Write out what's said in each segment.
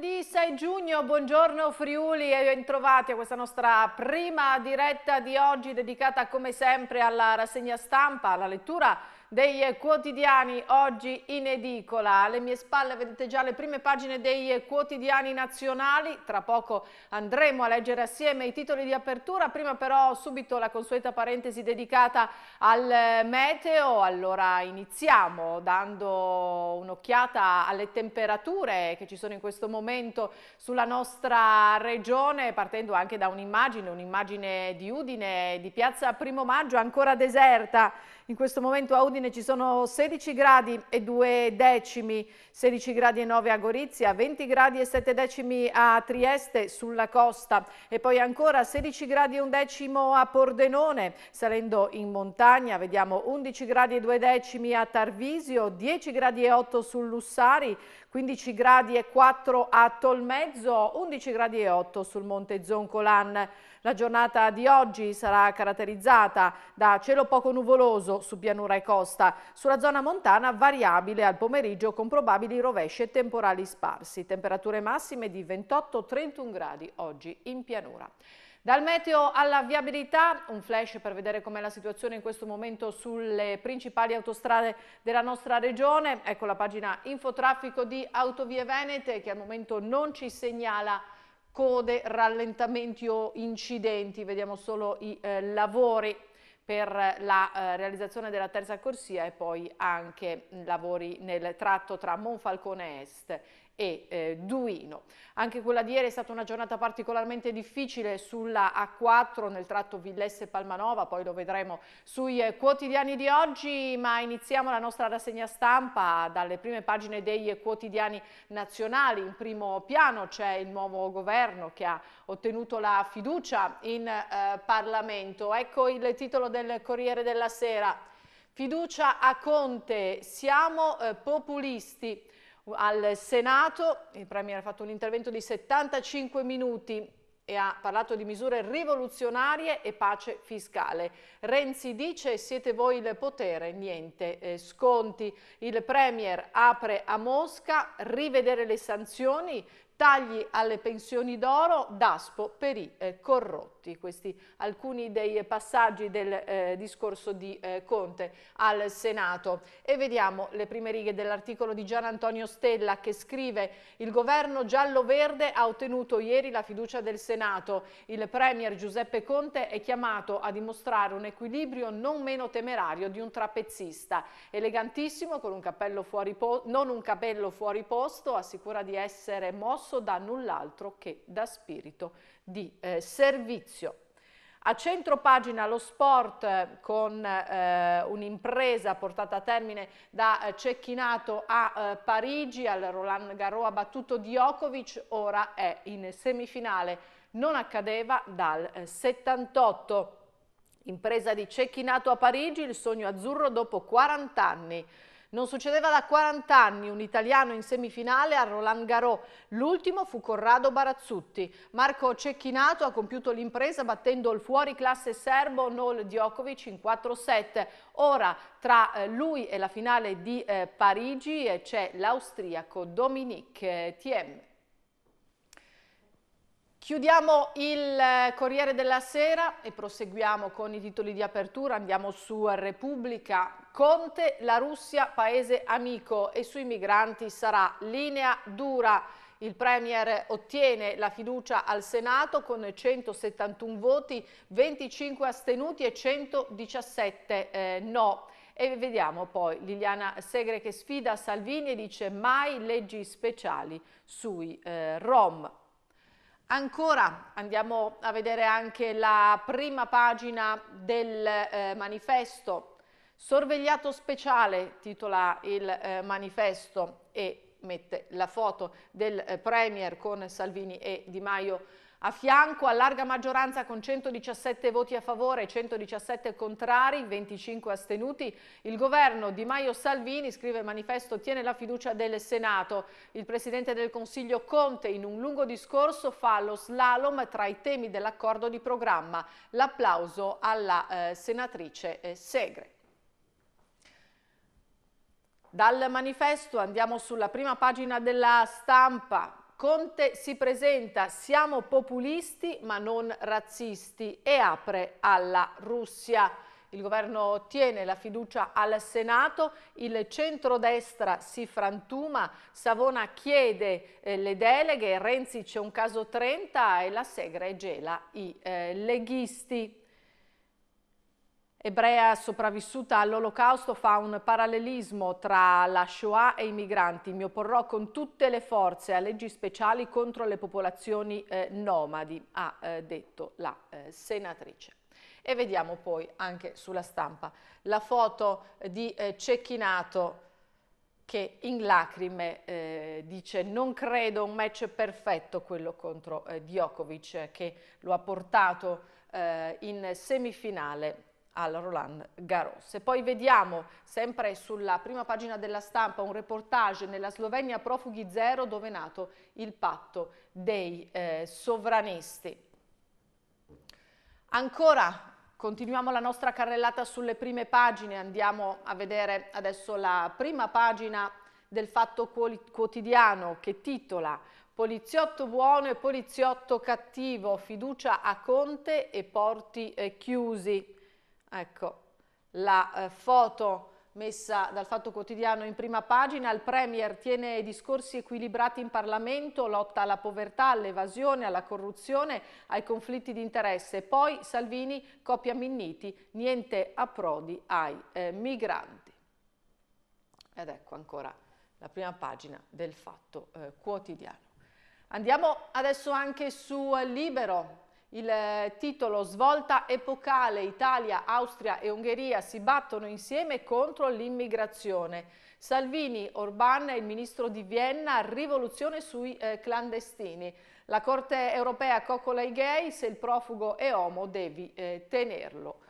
Mercoledì 6 giugno, buongiorno Friuli e bentrovati a questa nostra prima diretta di oggi dedicata come sempre alla rassegna stampa, alla lettura dei quotidiani oggi in edicola. Alle mie spalle vedete già le prime pagine dei quotidiani nazionali, tra poco andremo a leggere assieme i titoli di apertura, prima però subito la consueta parentesi dedicata al meteo, allora iniziamo dando un'occhiata alle temperature che ci sono in questo momento sulla nostra regione, partendo anche da un'immagine, un'immagine di Udine, di piazza Primo Maggio, ancora deserta in questo momento a Udine Udine ci sono 16 gradi e 2 decimi, 16 gradi e 9 a Gorizia, 20 gradi e 7 decimi a Trieste sulla costa e poi ancora 16 gradi e 1 decimo a Pordenone, salendo in montagna vediamo 11 gradi e 2 decimi a Tarvisio, 10 gradi e 8 su Lussari, 15 gradi e 4 a Tolmezzo, 11 gradi e 8 sul Monte Zoncolan. La giornata di oggi sarà caratterizzata da cielo poco nuvoloso su pianura e costa, sulla zona montana variabile al pomeriggio con probabili rovesci e temporali sparsi, temperature massime di 28-31 gradi oggi in pianura. Dal meteo alla viabilità, un flash per vedere com'è la situazione in questo momento sulle principali autostrade della nostra regione. Ecco la pagina Infotraffico di Autovie Venete che al momento non ci segnala code, rallentamenti o incidenti, vediamo solo i eh, lavori per la eh, realizzazione della terza corsia e poi anche mm, lavori nel tratto tra Monfalcone Est e eh, Duino. Anche quella di ieri è stata una giornata particolarmente difficile sulla A4 nel tratto Villesse-Palmanova, poi lo vedremo sui eh, quotidiani di oggi, ma iniziamo la nostra rassegna stampa dalle prime pagine dei quotidiani nazionali. In primo piano c'è il nuovo governo che ha ottenuto la fiducia in eh, Parlamento. Ecco il titolo del Corriere della Sera. Fiducia a Conte, siamo eh, populisti al Senato, il Premier ha fatto un intervento di 75 minuti e ha parlato di misure rivoluzionarie e pace fiscale. Renzi dice siete voi il potere, niente eh, sconti. Il Premier apre a Mosca, rivedere le sanzioni, Tagli alle pensioni d'oro, Daspo per i eh, corrotti. Questi alcuni dei passaggi del eh, discorso di eh, Conte al Senato. E vediamo le prime righe dell'articolo di Gian Antonio Stella che scrive il governo giallo-verde ha ottenuto ieri la fiducia del Senato. Il premier Giuseppe Conte è chiamato a dimostrare un equilibrio non meno temerario di un trapezzista. Elegantissimo, con un cappello fuori non un capello fuori posto, assicura di essere mosso promosso da null'altro che da spirito di eh, servizio. A centro pagina lo sport eh, con eh, un'impresa portata a termine da eh, Cecchinato a eh, Parigi, al Roland Garros ha battuto Djokovic, ora è in semifinale, non accadeva dal 78. Eh, Impresa di Cecchinato a Parigi, il sogno azzurro dopo 40 anni. Non succedeva da 40 anni un italiano in semifinale a Roland Garros. L'ultimo fu Corrado Barazzutti. Marco Cecchinato ha compiuto l'impresa battendo il fuori classe serbo Nol Djokovic in 4-7. Ora tra eh, lui e la finale di eh, Parigi eh, c'è l'austriaco Dominique Thiem. Chiudiamo il eh, Corriere della Sera e proseguiamo con i titoli di apertura, andiamo su Repubblica, Conte, la Russia paese amico e sui migranti sarà linea dura. Il Premier ottiene la fiducia al Senato con 171 voti, 25 astenuti e 117 eh, no. E vediamo poi Liliana Segre che sfida Salvini e dice mai leggi speciali sui eh, Rom. Ancora andiamo a vedere anche la prima pagina del eh, manifesto. Sorvegliato speciale titola il eh, manifesto e mette la foto del eh, Premier con Salvini e Di Maio a fianco a larga maggioranza con 117 voti a favore e 117 contrari, 25 astenuti, il governo Di Maio Salvini, scrive manifesto, tiene la fiducia del Senato. Il Presidente del Consiglio Conte in un lungo discorso fa lo slalom tra i temi dell'accordo di programma. L'applauso alla eh, senatrice eh, Segre. Dal manifesto andiamo sulla prima pagina della stampa, Conte si presenta, siamo populisti ma non razzisti e apre alla Russia. Il governo ottiene la fiducia al Senato, il centrodestra si frantuma, Savona chiede eh, le deleghe, Renzi c'è un caso 30 e la Segre gela i eh, leghisti ebrea sopravvissuta all'olocausto fa un parallelismo tra la Shoah e i migranti. Mi opporrò con tutte le forze a leggi speciali contro le popolazioni eh, nomadi, ha eh, detto la eh, senatrice. E vediamo poi anche sulla stampa la foto eh, di eh, Cecchinato che in lacrime eh, dice non credo un match perfetto quello contro eh, Djokovic eh, che lo ha portato eh, in semifinale al Roland Garros. E poi vediamo sempre sulla prima pagina della stampa un reportage nella Slovenia profughi zero dove è nato il patto dei eh, sovranisti. Ancora Continuiamo la nostra carrellata sulle prime pagine, andiamo a vedere adesso la prima pagina del Fatto Quotidiano che titola Poliziotto buono e poliziotto cattivo, fiducia a Conte e porti eh, chiusi. Ecco, la eh, foto messa dal Fatto Quotidiano in prima pagina, il Premier tiene discorsi equilibrati in Parlamento, lotta alla povertà, all'evasione, alla corruzione, ai conflitti di interesse. Poi Salvini copia Minniti, niente approdi ai eh, migranti. Ed ecco ancora la prima pagina del Fatto eh, Quotidiano. Andiamo adesso anche su eh, Libero, il eh, titolo Svolta epocale Italia, Austria e Ungheria si battono insieme contro l'immigrazione. Salvini, Orban e il ministro di Vienna, rivoluzione sui eh, clandestini. La Corte europea coccola i gay, se il profugo è homo devi eh, tenerlo.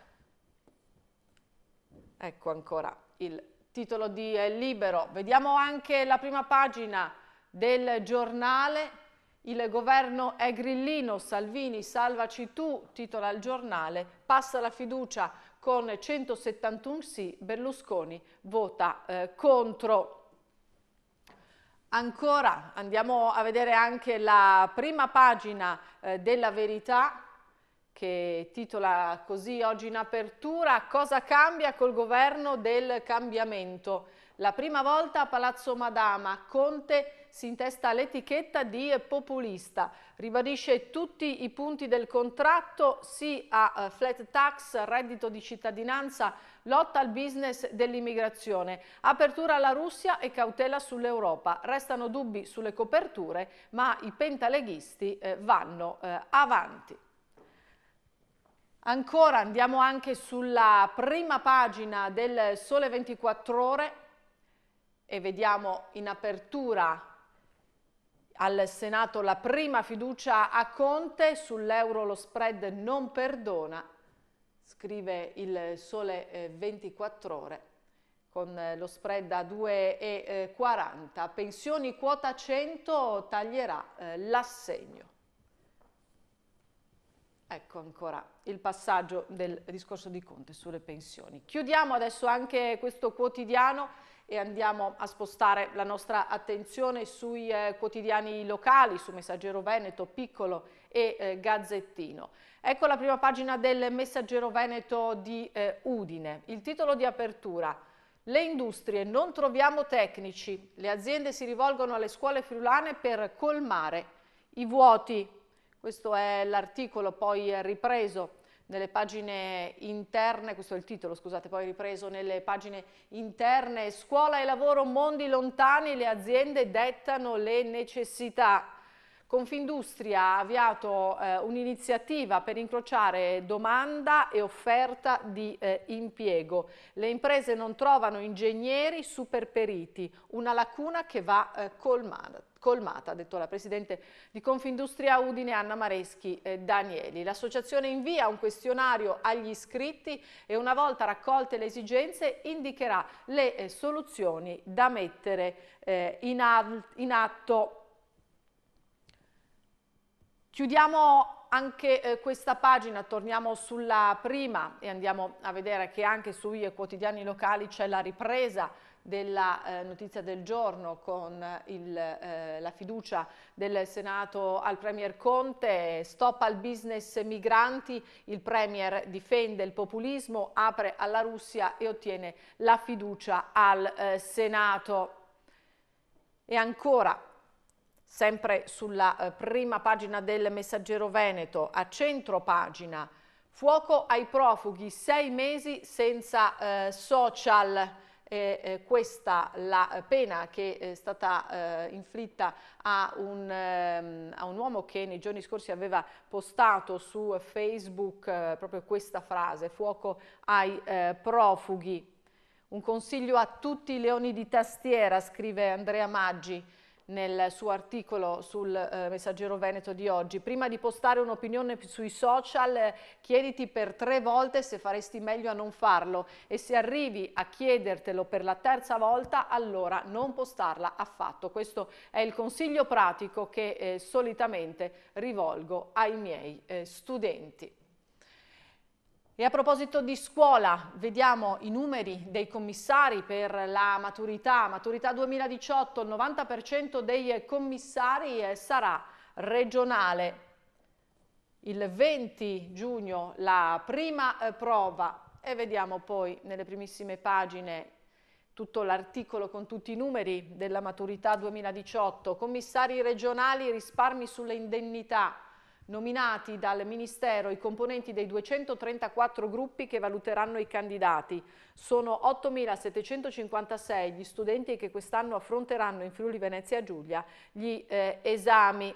Ecco ancora il titolo di eh, Libero. Vediamo anche la prima pagina del giornale il governo è grillino, Salvini salvaci tu, titola il giornale, passa la fiducia con 171 sì, Berlusconi vota eh, contro. Ancora andiamo a vedere anche la prima pagina eh, della verità che titola così oggi in apertura Cosa cambia col governo del cambiamento? La prima volta a Palazzo Madama, Conte si intesta l'etichetta di populista. Ribadisce tutti i punti del contratto, sì a eh, flat tax, reddito di cittadinanza, lotta al business dell'immigrazione, apertura alla Russia e cautela sull'Europa. Restano dubbi sulle coperture, ma i pentaleghisti eh, vanno eh, avanti. Ancora andiamo anche sulla prima pagina del Sole 24 Ore e vediamo in apertura al Senato la prima fiducia a Conte, sull'euro lo spread non perdona, scrive il Sole 24 eh, ore con eh, lo spread a 2,40. Eh, pensioni quota 100 taglierà l'assegno. Ecco ancora il passaggio del discorso di Conte sulle pensioni. Chiudiamo adesso anche questo quotidiano e andiamo a spostare la nostra attenzione sui eh, quotidiani locali, su Messaggero Veneto, Piccolo e eh, Gazzettino. Ecco la prima pagina del Messaggero Veneto di eh, Udine. Il titolo di apertura le industrie non troviamo tecnici, le aziende si rivolgono alle scuole friulane per colmare i vuoti. Questo è l'articolo poi ripreso nelle pagine interne, questo è il titolo, scusate, poi ripreso nelle pagine interne, scuola e lavoro, mondi lontani, le aziende dettano le necessità. Confindustria ha avviato eh, un'iniziativa per incrociare domanda e offerta di eh, impiego. Le imprese non trovano ingegneri superperiti, una lacuna che va eh, colmata colmata, ha detto la Presidente di Confindustria Udine Anna Mareschi eh, Danieli. L'associazione invia un questionario agli iscritti e una volta raccolte le esigenze indicherà le eh, soluzioni da mettere eh, in atto Chiudiamo anche eh, questa pagina, torniamo sulla prima e andiamo a vedere che anche sui quotidiani locali c'è la ripresa della eh, notizia del giorno con eh, il, eh, la fiducia del Senato al Premier Conte, stop al business migranti, il Premier difende il populismo, apre alla Russia e ottiene la fiducia al eh, Senato. E ancora Sempre sulla eh, prima pagina del Messaggero Veneto, a centro pagina, fuoco ai profughi, sei mesi senza eh, social. Eh, eh, questa la pena che è stata eh, inflitta a un, ehm, a un, uomo che nei giorni scorsi aveva postato su Facebook eh, proprio questa frase, fuoco ai eh, profughi. Un consiglio a tutti i leoni di tastiera, scrive Andrea Maggi, nel suo articolo sul eh, Messaggero Veneto di oggi. Prima di postare un'opinione sui social, eh, chiediti per tre volte se faresti meglio a non farlo e se arrivi a chiedertelo per la terza volta, allora non postarla affatto. Questo è il consiglio pratico che eh, solitamente rivolgo ai miei eh, studenti. E a proposito di scuola, vediamo i numeri dei commissari per la maturità. Maturità 2018, il 90% dei commissari sarà regionale. Il 20 giugno la prima eh, prova e vediamo poi nelle primissime pagine tutto l'articolo con tutti i numeri della maturità 2018. Commissari regionali, risparmi sulle indennità nominati dal Ministero i componenti dei 234 gruppi che valuteranno i candidati. Sono 8.756 gli studenti che quest'anno affronteranno in Friuli Venezia Giulia gli eh, esami.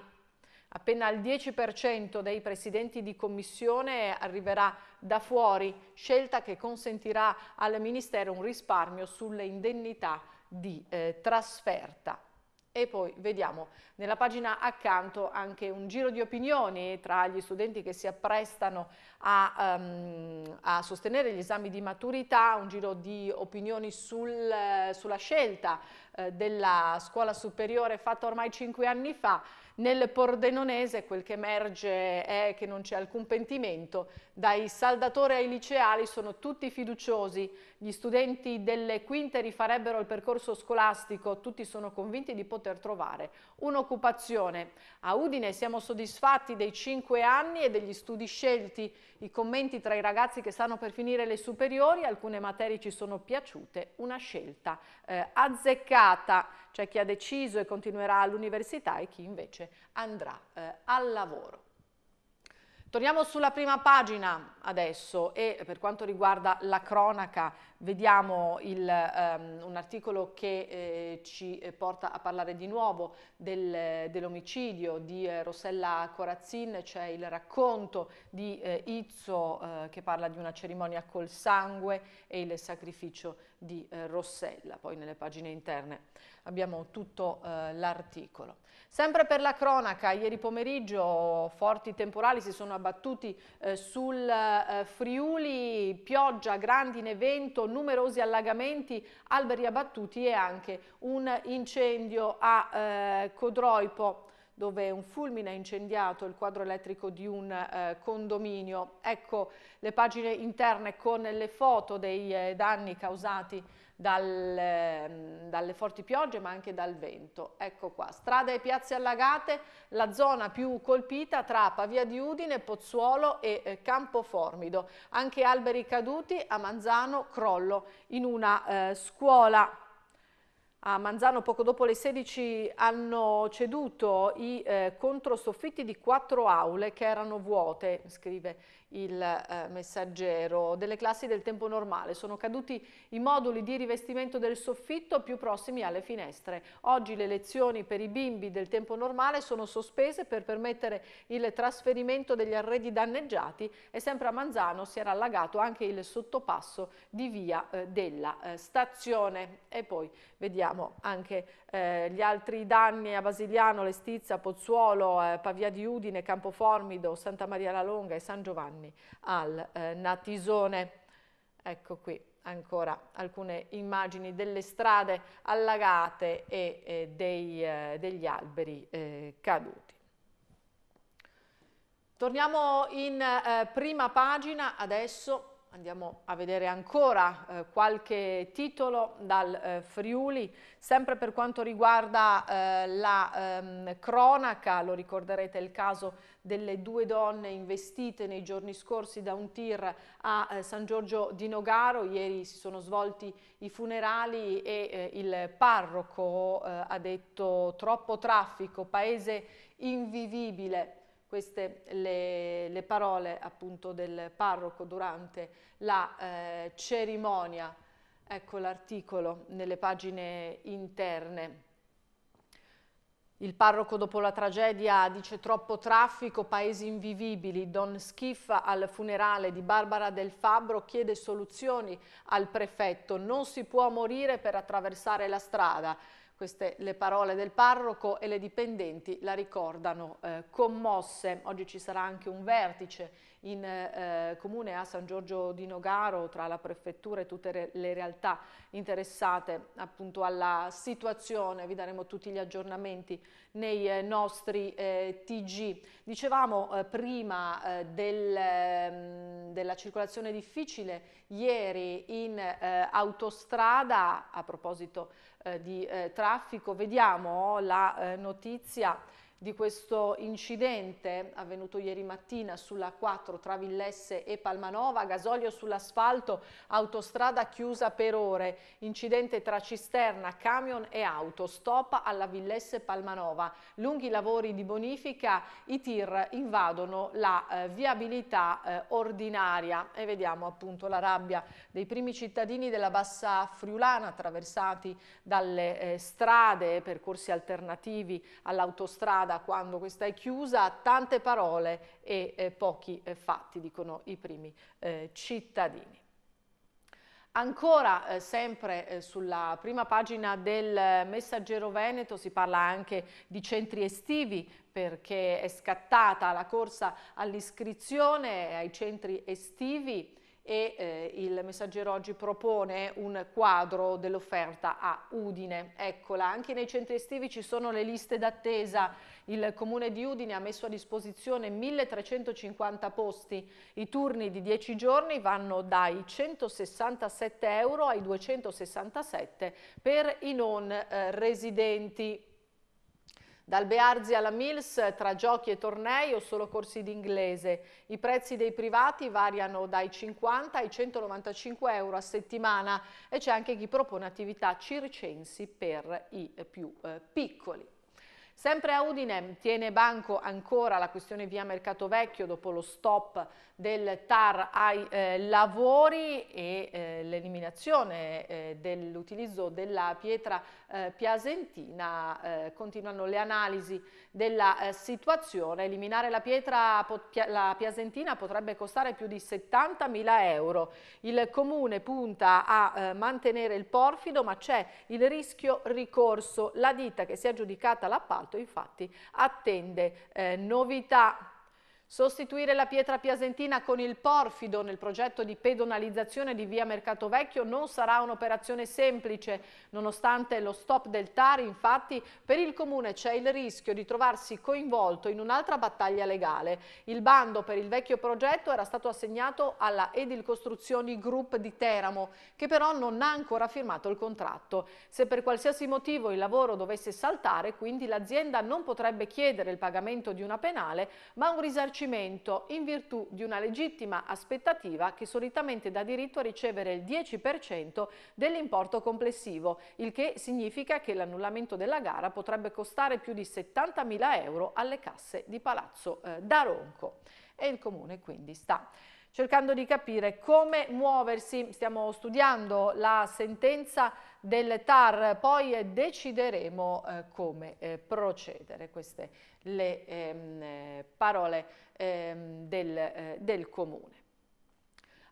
Appena il 10% dei presidenti di commissione arriverà da fuori, scelta che consentirà al Ministero un risparmio sulle indennità di eh, trasferta. E poi vediamo nella pagina accanto anche un giro di opinioni tra gli studenti che si apprestano a, um, a sostenere gli esami di maturità, un giro di opinioni sul, sulla scelta eh, della scuola superiore fatta ormai cinque anni fa nel Pordenonese quel che emerge è che non c'è alcun pentimento, dai saldatori ai liceali sono tutti fiduciosi, gli studenti delle quinte rifarebbero il percorso scolastico, tutti sono convinti di poter trovare un'occupazione. A Udine siamo soddisfatti dei cinque anni e degli studi scelti, i commenti tra i ragazzi che stanno per finire le superiori, alcune materie ci sono piaciute, una scelta eh, azzeccata, c'è chi ha deciso e continuerà all'università e chi invece invece andrà eh, al lavoro. Torniamo sulla prima pagina adesso e per quanto riguarda la cronaca vediamo il, um, un articolo che eh, ci eh, porta a parlare di nuovo del, eh, dell'omicidio di eh, Rossella Corazzin, c'è il racconto di eh, Izzo eh, che parla di una cerimonia col sangue e il sacrificio di Rossella, poi nelle pagine interne abbiamo tutto l'articolo. Sempre per la cronaca, ieri pomeriggio forti temporali si sono abbattuti eh, sul eh, Friuli, pioggia, grandine, vento, numerosi allagamenti, alberi abbattuti e anche un incendio a eh, Codroipo dove un fulmine ha incendiato il quadro elettrico di un eh, condominio. Ecco le pagine interne con le foto dei eh, danni causati dal, ehm, dalle forti piogge ma anche dal vento. Ecco qua, strade e piazze allagate, la zona più colpita tra Pavia di Udine, Pozzuolo e eh, Campoformido. Anche alberi caduti a Manzano, crollo in una eh, scuola a Manzano poco dopo le 16 hanno ceduto i eh, controsoffitti di quattro aule che erano vuote, scrive il eh, messaggero, delle classi del tempo normale. Sono caduti i moduli di rivestimento del soffitto più prossimi alle finestre. Oggi le lezioni per i bimbi del tempo normale sono sospese per permettere il trasferimento degli arredi danneggiati e sempre a Manzano si era allagato anche il sottopasso di via eh, della eh, stazione. E poi vediamo anche eh, gli altri danni a Basiliano, Lestizia, Pozzuolo, eh, Pavia di Udine, Campoformido, Santa Maria la Longa e San Giovanni anni al eh, Natisone. Ecco qui ancora alcune immagini delle strade allagate e eh, dei, eh, degli alberi eh, caduti. Torniamo in eh, prima pagina adesso Andiamo a vedere ancora eh, qualche titolo dal eh, Friuli, sempre per quanto riguarda eh, la ehm, cronaca, lo ricorderete il caso delle due donne investite nei giorni scorsi da un tir a eh, San Giorgio di Nogaro, ieri si sono svolti i funerali e eh, il parroco eh, ha detto troppo traffico, paese invivibile queste le, le parole appunto del parroco durante la eh, cerimonia, ecco l'articolo nelle pagine interne. Il parroco dopo la tragedia dice troppo traffico, paesi invivibili. Don Schiffa al funerale di Barbara del Fabbro chiede soluzioni al prefetto. Non si può morire per attraversare la strada. Queste le parole del parroco e le dipendenti la ricordano eh, commosse. Oggi ci sarà anche un vertice in eh, comune a San Giorgio di Nogaro tra la prefettura e tutte le realtà interessate appunto alla situazione. Vi daremo tutti gli aggiornamenti nei eh, nostri eh, TG. Dicevamo eh, prima eh, del, ehm, della circolazione difficile ieri in autostrada a proposito eh, di eh, traffico, vediamo la eh, notizia di questo incidente avvenuto ieri mattina sulla 4 tra Villesse e Palmanova, gasolio sull'asfalto, autostrada chiusa per ore, incidente tra cisterna, camion e auto, stop alla Villesse Palmanova, lunghi lavori di bonifica, i tir invadono la eh, viabilità eh, ordinaria e vediamo appunto la rabbia dei primi cittadini della bassa friulana attraversati dalle eh, strade, percorsi alternativi all'autostrada strada quando questa è chiusa, tante parole e eh, pochi eh, fatti, dicono i primi eh, cittadini. Ancora eh, sempre eh, sulla prima pagina del Messaggero Veneto si parla anche di centri estivi perché è scattata la corsa all'iscrizione ai centri estivi e eh, il messaggero oggi propone un quadro dell'offerta a Udine. Eccola, anche nei centri estivi ci sono le liste d'attesa il comune di Udine ha messo a disposizione 1350 posti. I turni di 10 giorni vanno dai 167 euro ai 267 per i non eh, residenti. Dal Bearzi alla Mills, tra giochi e tornei o solo corsi d'inglese. I prezzi dei privati variano dai 50 ai 195 euro a settimana e c'è anche chi propone attività circensi per i eh, più eh, piccoli. Sempre a Udine tiene banco ancora la questione via Mercato Vecchio dopo lo stop del TAR ai eh, lavori e eh, l'eliminazione eh, dell'utilizzo della pietra eh, piasentina eh, continuano le analisi della eh, situazione. Eliminare la pietra la piasentina potrebbe costare più di 70.000 euro. Il comune punta a eh, mantenere il porfido ma c'è il rischio ricorso. La ditta che si è aggiudicata l'appalto infatti attende eh, novità Sostituire la pietra piasentina con il porfido nel progetto di pedonalizzazione di via Mercato Vecchio non sarà un'operazione semplice. Nonostante lo stop del TAR, infatti, per il Comune c'è il rischio di trovarsi coinvolto in un'altra battaglia legale. Il bando per il vecchio progetto era stato assegnato alla Edil Costruzioni Group di Teramo, che però non ha ancora firmato il contratto. Se per qualsiasi motivo il lavoro dovesse saltare, quindi l'azienda non potrebbe chiedere il pagamento di una penale, ma un risarcimento risarcimento in virtù di una legittima aspettativa che solitamente dà diritto a ricevere il 10% dell'importo complessivo, il che significa che l'annullamento della gara potrebbe costare più di 70.000 euro alle casse di Palazzo eh, da Ronco. E il Comune quindi sta cercando di capire come muoversi. Stiamo studiando la sentenza del TAR, poi eh, decideremo eh, come eh, procedere. Queste le ehm, eh, parole ehm, del, eh, del Comune.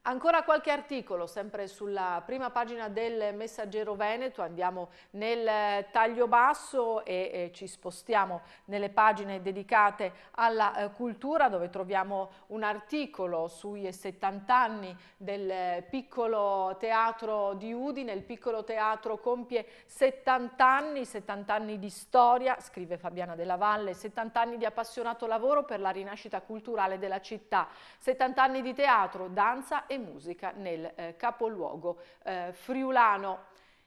Ancora qualche articolo, sempre sulla prima pagina del Messaggero Veneto, andiamo nel eh, taglio basso e, e eh, ci spostiamo nelle pagine dedicate alla eh, cultura dove troviamo un articolo sui 70 anni del eh, piccolo teatro di Udine, il piccolo teatro compie 70 anni, 70 anni di storia, scrive Fabiana della Valle, 70 anni di appassionato lavoro per la rinascita culturale della città, 70 anni di teatro, danza e e musica nel eh, capoluogo eh, friulano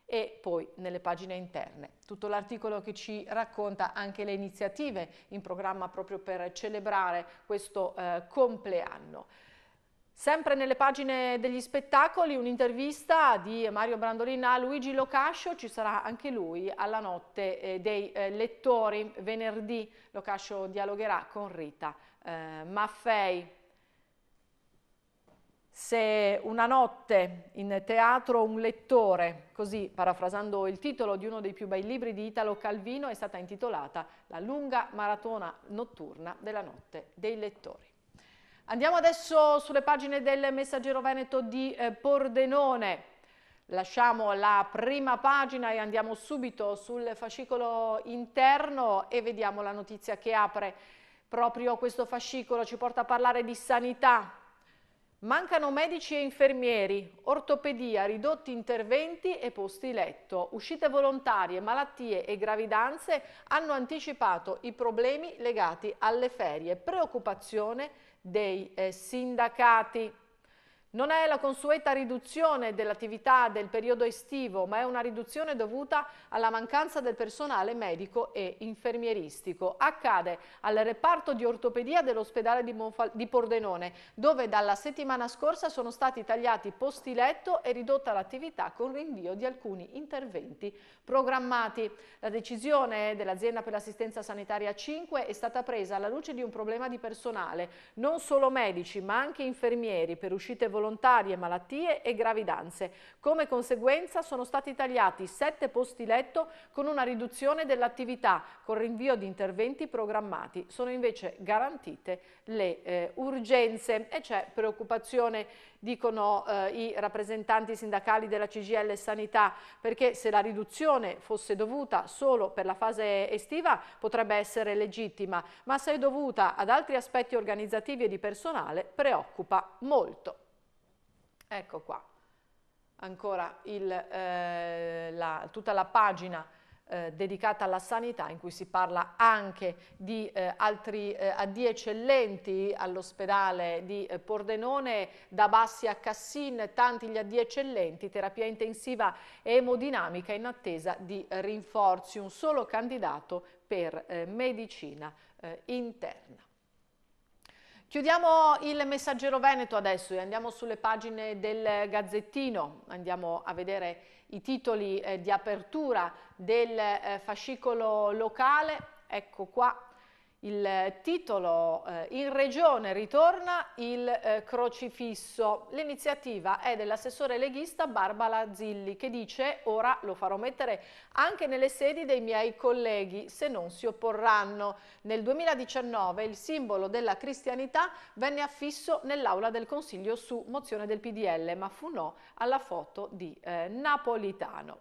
e poi nelle pagine interne. Tutto l'articolo che ci racconta anche le iniziative in programma proprio per celebrare questo eh, compleanno. Sempre nelle pagine degli spettacoli un'intervista di Mario Brandolina a Luigi Locascio, ci sarà anche lui alla notte eh, dei eh, lettori venerdì. Locascio dialogherà con Rita eh, Maffei se una notte in teatro un lettore, così parafrasando il titolo di uno dei più bei libri di Italo Calvino, è stata intitolata La lunga maratona notturna della notte dei lettori. Andiamo adesso sulle pagine del Messaggero Veneto di eh, Pordenone. Lasciamo la prima pagina e andiamo subito sul fascicolo interno e vediamo la notizia che apre proprio questo fascicolo. Ci porta a parlare di sanità, Mancano medici e infermieri, ortopedia, ridotti interventi e posti letto. Uscite volontarie, malattie e gravidanze hanno anticipato i problemi legati alle ferie. Preoccupazione dei eh, sindacati. Non è la consueta riduzione dell'attività del periodo estivo, ma è una riduzione dovuta alla mancanza del personale medico e infermieristico. Accade al reparto di ortopedia dell'ospedale di, di, Pordenone, dove dalla settimana scorsa sono stati tagliati posti letto e ridotta l'attività con rinvio di alcuni interventi programmati. La decisione dell'azienda per l'assistenza sanitaria 5 è stata presa alla luce di un problema di personale, non solo medici ma anche infermieri per uscite volontarie involontarie, malattie e gravidanze. Come conseguenza sono stati tagliati sette posti letto con una riduzione dell'attività, con rinvio di interventi programmati. Sono invece garantite le eh, urgenze e c'è preoccupazione, dicono eh, i rappresentanti sindacali della CGL Sanità, perché se la riduzione fosse dovuta solo per la fase estiva potrebbe essere legittima, ma se è dovuta ad altri aspetti organizzativi e di personale preoccupa molto. Ecco qua, ancora il, eh, la, tutta la pagina eh, dedicata alla sanità in cui si parla anche di eh, altri eh, AD eccellenti all'ospedale di eh, Pordenone, da Bassi a Cassin, tanti gli AD eccellenti, terapia intensiva e emodinamica in attesa di rinforzi, un solo candidato per eh, medicina interna. Chiudiamo il messaggero Veneto adesso e andiamo sulle pagine del Gazzettino, andiamo a vedere i titoli eh, di apertura del eh, fascicolo locale, ecco qua il eh, titolo eh, In Regione ritorna il eh, crocifisso. L'iniziativa è dell'assessore leghista Barbara Zilli che dice ora lo farò mettere anche nelle sedi dei miei colleghi se non si opporranno. Nel 2019 il simbolo della cristianità venne affisso nell'aula del Consiglio su mozione del PDL ma fu no alla foto di eh, Napolitano.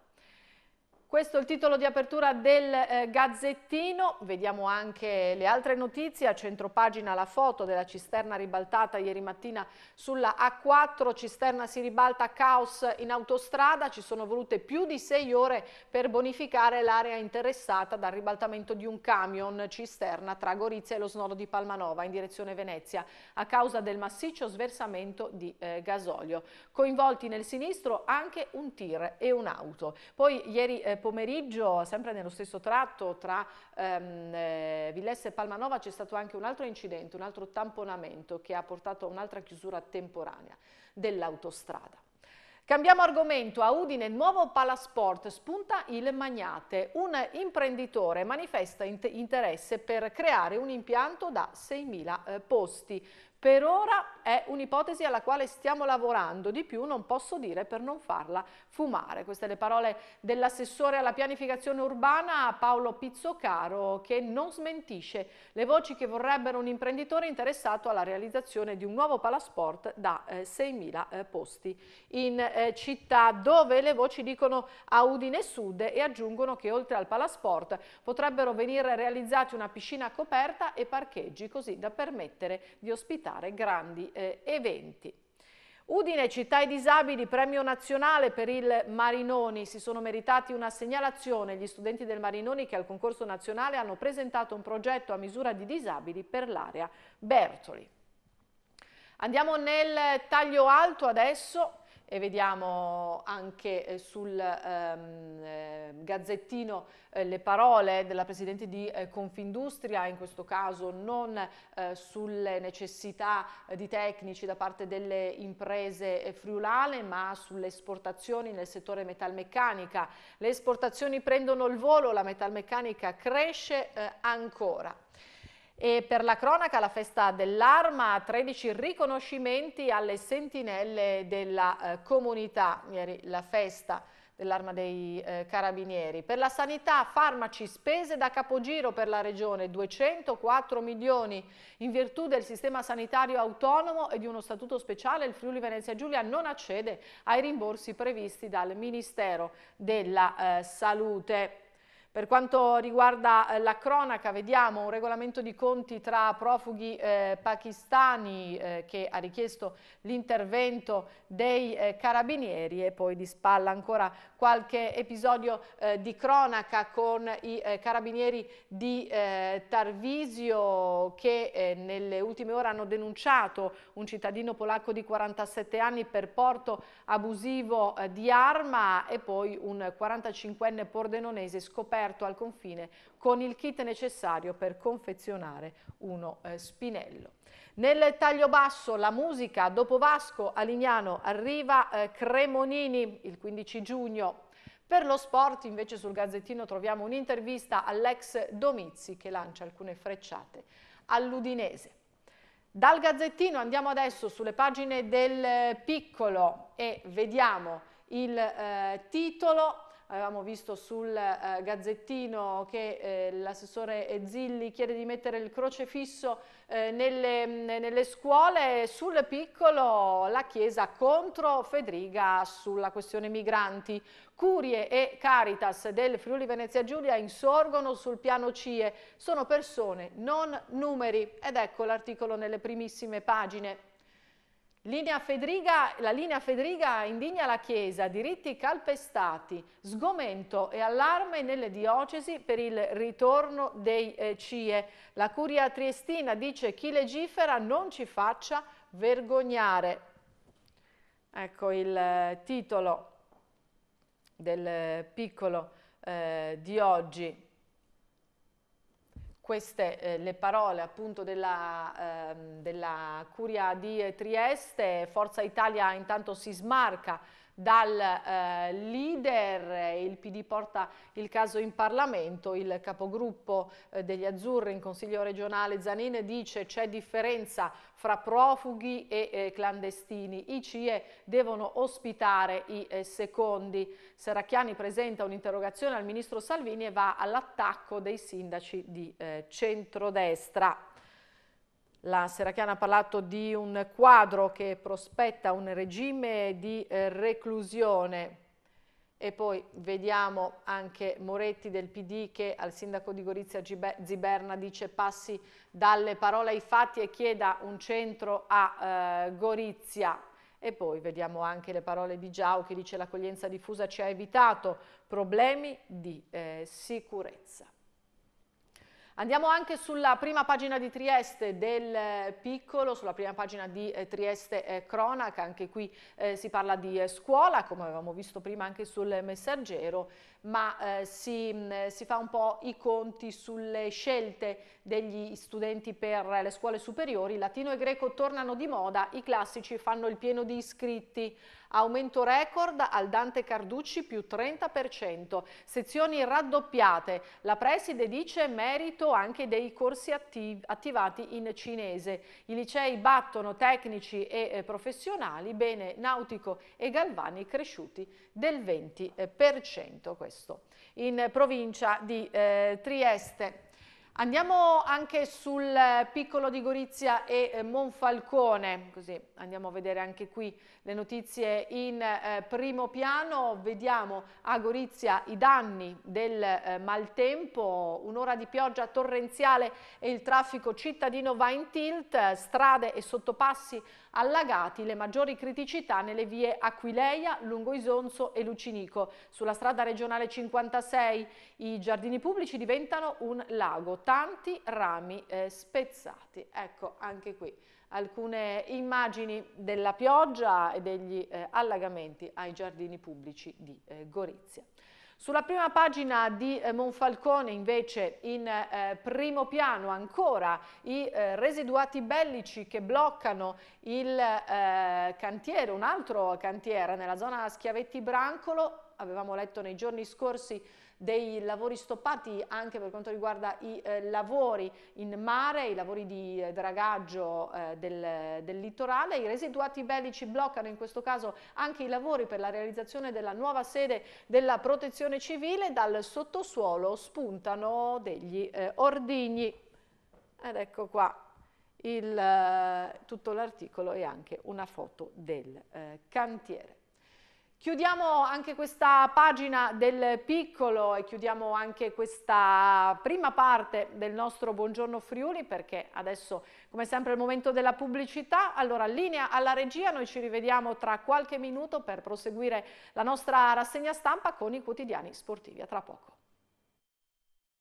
Questo è il titolo di apertura del eh, Gazzettino, vediamo anche le altre notizie, a centropagina la foto della cisterna ribaltata ieri mattina sulla A4, cisterna si ribalta, caos in autostrada, ci sono volute più di sei ore per bonificare l'area interessata dal ribaltamento di un camion cisterna tra Gorizia e lo snodo di Palmanova in direzione Venezia a causa del massiccio sversamento di eh, gasolio. Coinvolti nel sinistro anche un tir e un'auto. Poi ieri eh, pomeriggio, sempre nello stesso tratto tra ehm, eh, Villesse e Palmanova, c'è stato anche un altro incidente, un altro tamponamento che ha portato a un'altra chiusura temporanea dell'autostrada. Cambiamo argomento, a Udine, nuovo palasport, spunta il magnate. Un imprenditore manifesta interesse per creare un impianto da 6.000 eh, posti. Per ora è un'ipotesi alla quale stiamo lavorando, di più non posso dire per non farla fumare. Queste le parole dell'assessore alla pianificazione urbana Paolo Pizzocaro che non smentisce le voci che vorrebbero un imprenditore interessato alla realizzazione di un nuovo palasport da eh, 6.000 eh, posti in eh, città dove le voci dicono a Udine Sud e aggiungono che oltre al palasport potrebbero venire realizzati una piscina coperta e parcheggi così da permettere di ospitare grandi eh, eventi. Udine, città e disabili, premio nazionale per il Marinoni. Si sono meritati una segnalazione gli studenti del Marinoni che al concorso nazionale hanno presentato un progetto a misura di disabili per l'area Bertoli. Andiamo nel taglio alto adesso e vediamo anche eh, sul ehm, eh, gazzettino eh, le parole della Presidente di eh, Confindustria, in questo caso non eh, sulle necessità eh, di tecnici da parte delle imprese friulane, ma sulle esportazioni nel settore metalmeccanica. Le esportazioni prendono il volo, la metalmeccanica cresce ancora. E per la cronaca la festa dell'arma, 13 riconoscimenti alle sentinelle della eh, comunità, ieri la festa dell'arma dei eh, carabinieri. Per la sanità, farmaci, spese da capogiro per la regione, 204 milioni. In virtù del sistema sanitario autonomo e di uno statuto speciale, il Friuli Venezia Giulia non accede ai rimborsi previsti dal Ministero della eh, Salute. Per quanto riguarda eh, la cronaca, vediamo un regolamento di conti tra profughi eh, pakistani eh, che ha richiesto l'intervento dei eh, carabinieri e poi di spalla ancora qualche episodio eh, di cronaca con i eh, carabinieri di Tarvisio che nelle ultime ore hanno denunciato un cittadino polacco di 47 anni per porto abusivo di arma e poi un 45enne pordenonese scoperto aperto al confine con il kit necessario per confezionare uno eh, spinello. Nel taglio basso la musica, dopo Vasco a Lignano arriva eh, Cremonini il 15 giugno. Per lo sport invece sul Gazzettino troviamo un'intervista all'ex Domizzi che lancia alcune frecciate all'Udinese. Dal Gazzettino andiamo adesso sulle pagine del eh, Piccolo e vediamo il eh, titolo avevamo visto sul eh, gazzettino che eh, l'assessore Zilli chiede di mettere il crocefisso eh, nelle, mm, nelle, scuole, sul piccolo la Chiesa contro Federica sulla questione migranti. Curie e Caritas del Friuli Venezia Giulia insorgono sul piano CIE, sono persone, non numeri ed ecco l'articolo nelle primissime pagine. Linea Fedriga, la linea Fedriga indigna la Chiesa, diritti calpestati, sgomento e allarme nelle diocesi per il ritorno dei eh, CIE. La Curia Triestina dice chi legifera non ci faccia vergognare. Ecco il eh, titolo del eh, piccolo eh, di oggi queste eh, le parole appunto della, eh, della, Curia di Trieste, Forza Italia intanto si smarca dal eh, leader, il PD porta il caso in Parlamento, il capogruppo eh, degli Azzurri in Consiglio regionale Zanin dice c'è differenza fra profughi e eh, clandestini, i CIE devono ospitare i eh, secondi. Serracchiani presenta un'interrogazione al Ministro Salvini e va all'attacco dei sindaci di eh, centrodestra. La Seracchiana ha parlato di un quadro che prospetta un regime di eh, reclusione e poi vediamo anche Moretti del PD che al sindaco di Gorizia Ziberna dice passi dalle parole ai fatti e chieda un centro a eh, Gorizia. E poi vediamo anche le parole di Giau che dice l'accoglienza diffusa ci ha evitato problemi di eh, sicurezza. Andiamo anche sulla prima pagina di Trieste del eh, Piccolo, sulla prima pagina di eh, Trieste eh, Cronaca, anche qui eh, si parla di eh, scuola, come avevamo visto prima anche sul messaggero, ma eh, si, mm, si, fa un po' i conti sulle scelte degli studenti per le scuole superiori, latino e greco tornano di moda, i classici fanno il pieno di iscritti, aumento record al Dante Carducci più 30%, sezioni raddoppiate, la preside dice merito anche dei corsi attiv attivati in cinese, i licei battono tecnici e eh, professionali, bene Nautico e Galvani cresciuti del 20%. Questo questo, in provincia di eh, Trieste. Andiamo anche sul piccolo di Gorizia e eh, Monfalcone, così andiamo a vedere anche qui le notizie in eh, primo piano. Vediamo a Gorizia i danni del eh, maltempo, un'ora di pioggia torrenziale e il traffico cittadino va in tilt, strade e sottopassi Allagati le maggiori criticità nelle vie Aquileia, Lungo Isonzo e Lucinico. Sulla strada regionale 56 i giardini pubblici diventano un lago, tanti rami eh, spezzati. Ecco, anche qui alcune immagini della pioggia e degli eh, allagamenti ai giardini pubblici di eh, Gorizia. Sulla prima pagina di eh, Monfalcone invece in eh, primo piano ancora i eh, residuati bellici che bloccano il eh, cantiere, un altro cantiere nella zona Schiavetti Brancolo, avevamo letto nei giorni scorsi dei lavori stoppati anche per quanto riguarda i eh, lavori in mare, i lavori di eh, dragaggio eh, del, del, litorale. I residuati bellici bloccano in questo caso anche i lavori per la realizzazione della nuova sede della protezione civile. Dal sottosuolo spuntano degli eh, ordigni. Ed ecco qua. Il, eh, tutto l'articolo e anche una foto del eh, cantiere. Chiudiamo anche questa pagina del piccolo e chiudiamo anche questa prima parte del nostro Buongiorno Friuli perché adesso come sempre è il momento della pubblicità. Allora linea alla regia, noi ci rivediamo tra qualche minuto per proseguire la nostra rassegna stampa con i quotidiani sportivi. A tra poco.